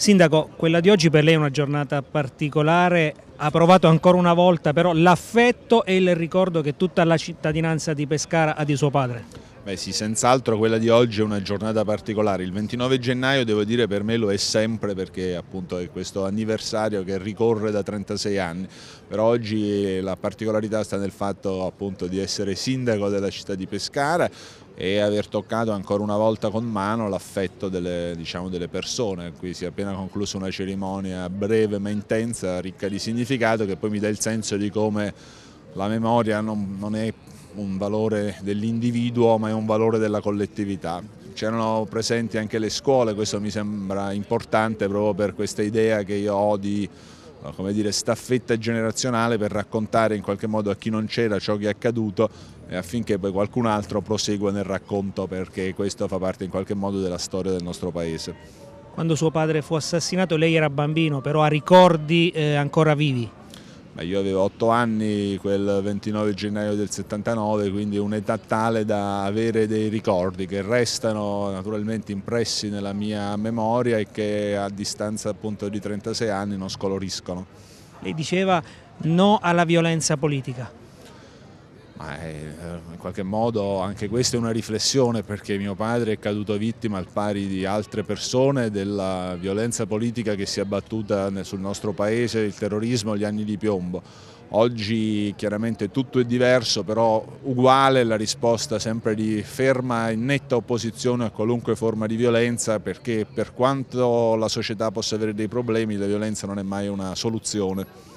Sindaco, quella di oggi per lei è una giornata particolare, ha provato ancora una volta però l'affetto e il ricordo che tutta la cittadinanza di Pescara ha di suo padre. Beh sì, senz'altro quella di oggi è una giornata particolare. Il 29 gennaio devo dire per me lo è sempre perché appunto è questo anniversario che ricorre da 36 anni. Però oggi la particolarità sta nel fatto appunto di essere sindaco della città di Pescara e aver toccato ancora una volta con mano l'affetto delle, diciamo, delle persone. Qui si è appena conclusa una cerimonia breve ma intensa, ricca di significato, che poi mi dà il senso di come la memoria non, non è un valore dell'individuo ma è un valore della collettività. C'erano presenti anche le scuole, questo mi sembra importante proprio per questa idea che io ho di eh, come dire, staffetta generazionale per raccontare in qualche modo a chi non c'era ciò che è accaduto e affinché poi qualcun altro prosegua nel racconto perché questo fa parte in qualche modo della storia del nostro paese. Quando suo padre fu assassinato lei era bambino, però ha ricordi eh, ancora vivi? ma io avevo 8 anni quel 29 gennaio del 79, quindi un'età tale da avere dei ricordi che restano naturalmente impressi nella mia memoria e che a distanza appunto di 36 anni non scoloriscono. Lei diceva no alla violenza politica. Ma eh, in qualche modo anche questa è una riflessione perché mio padre è caduto vittima al pari di altre persone della violenza politica che si è abbattuta sul nostro paese, il terrorismo, gli anni di piombo. Oggi chiaramente tutto è diverso, però uguale la risposta sempre di ferma e netta opposizione a qualunque forma di violenza perché per quanto la società possa avere dei problemi la violenza non è mai una soluzione.